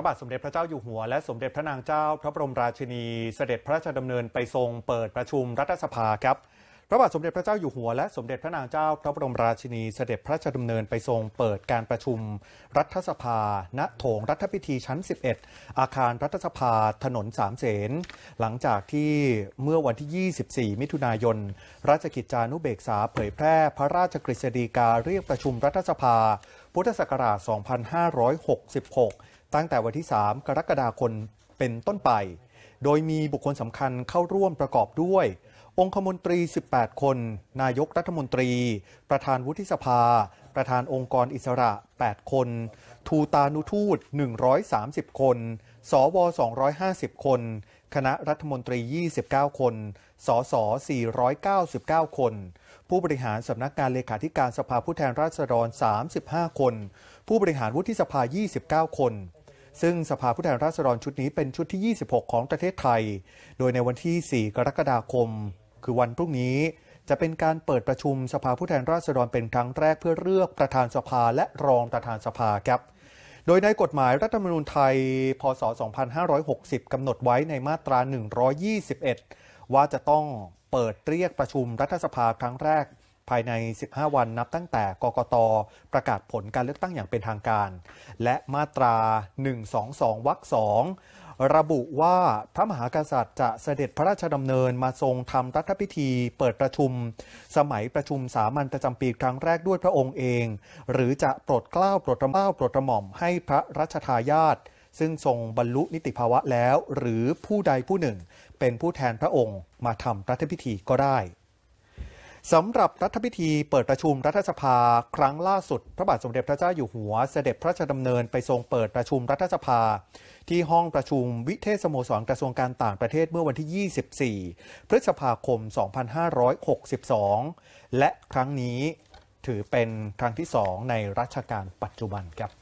ระบาทสมเด็จพระเจ้าอยู่หัวและสมเด็จพระนางเจ้า พระบรมราชินี เสด็จพระราชดำเนินไปทรงเปิดประชุมรัฐสภาครับพระบาทสมเด็จพระเจ้าอยู่หัวและสมเด็จพระนางเจ้า พระบรมราชินีเสด็จพระราชดำเนินไปทรงเปิดการประชุมรัฐสภาณโถงรัฐพิธีชั้น 11 อาคารรัฐสภาถนนสามเสนหลังจากที่เมื่อวันที่ 24 มิถุนายนราชกิจจานุเบกษาเผยแพร่พระราชกฤษฎีกาเรียกประชุมรัฐสภาพุทธศักราช 2566 ตั้งแต่วันที่ 3 กรกฎาคม เป็นต้นไป โดยมีบุคคลสำคัญเข้าร่วมประกอบด้วย องคมนตรี 18 คน นายกรัฐมนตรี ประธานวุฒิสภา ประธานองค์กรอิสระ 8 คน ทูตานุทูต 130 คน สว 250 คนคณะรัฐมนตรี 29 คน สส 499 คน ผู้บริหารสำนักงาน เลขาธิการสภาผู้แทนราษฎร 35 คน ผู้บริหารวุฒิสภา 29 คน ซึ่งสภาผู้แทนราษฎรชุดนี้เป็นชุดที่ 26 ของประเทศไทย โดยในวันที่ 4 กรกฎาคม คือวันพรุ่งนี้ จะเป็นการเปิดประชุมสภาผู้แทนราษฎรเป็นครั้งแรกเพื่อเลือกประธานสภาและรองประธานสภาครับโดยในกฎหมายรัฐธรรมนูญไทย พศ 2560 กำหนดไว้ในมาตรา 121 ว่าจะต้องเปิดเรียกประชุมรัฐสภาครั้งแรกภายใน 15 วันนับตั้งแต่กกตประกาศผลการเลือกตั้งอย่างเป็นทางการ และมาตรา 122 วรรค 2ระบุว่าพระมหากษัตริย์จะเสด็จพระราชดำเนินมาทรงทำรัฐพิธีเปิดประชุม สมัยประชุมสามัญประจำปีครั้งแรกด้วยพระองค์เอง หรือจะปลดกล้าวปลดกระหม่าปลดกระหม่อมให้พระราชทายาทซึ่งทรงบรรลุนิติภาวะแล้ว หรือผู้ใดผู้หนึ่ง เป็นผู้แทนพระองค์มาทำรัฐพิธีก็ได้สำหรับรัฐพิธีเปิดประชุมรัฐสภา ครั้งล่าสุด พระบาทสมเด็จพระเจ้าอยู่หัวเสด็จพระราชดำเนินไปทรงเปิดประชุมรัฐสภา ที่ห้องประชุมวิเทศสโมสรกระทรวงการต่างประเทศเมื่อวันที่ 24 พฤษภาคม 2562 และครั้งนี้ถือเป็นครั้งที่สองในรัชกาลปัจจุบันครับ